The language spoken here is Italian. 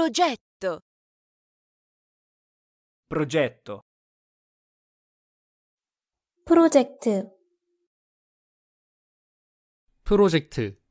Progetto. Progetto. 프로젝트 프로젝트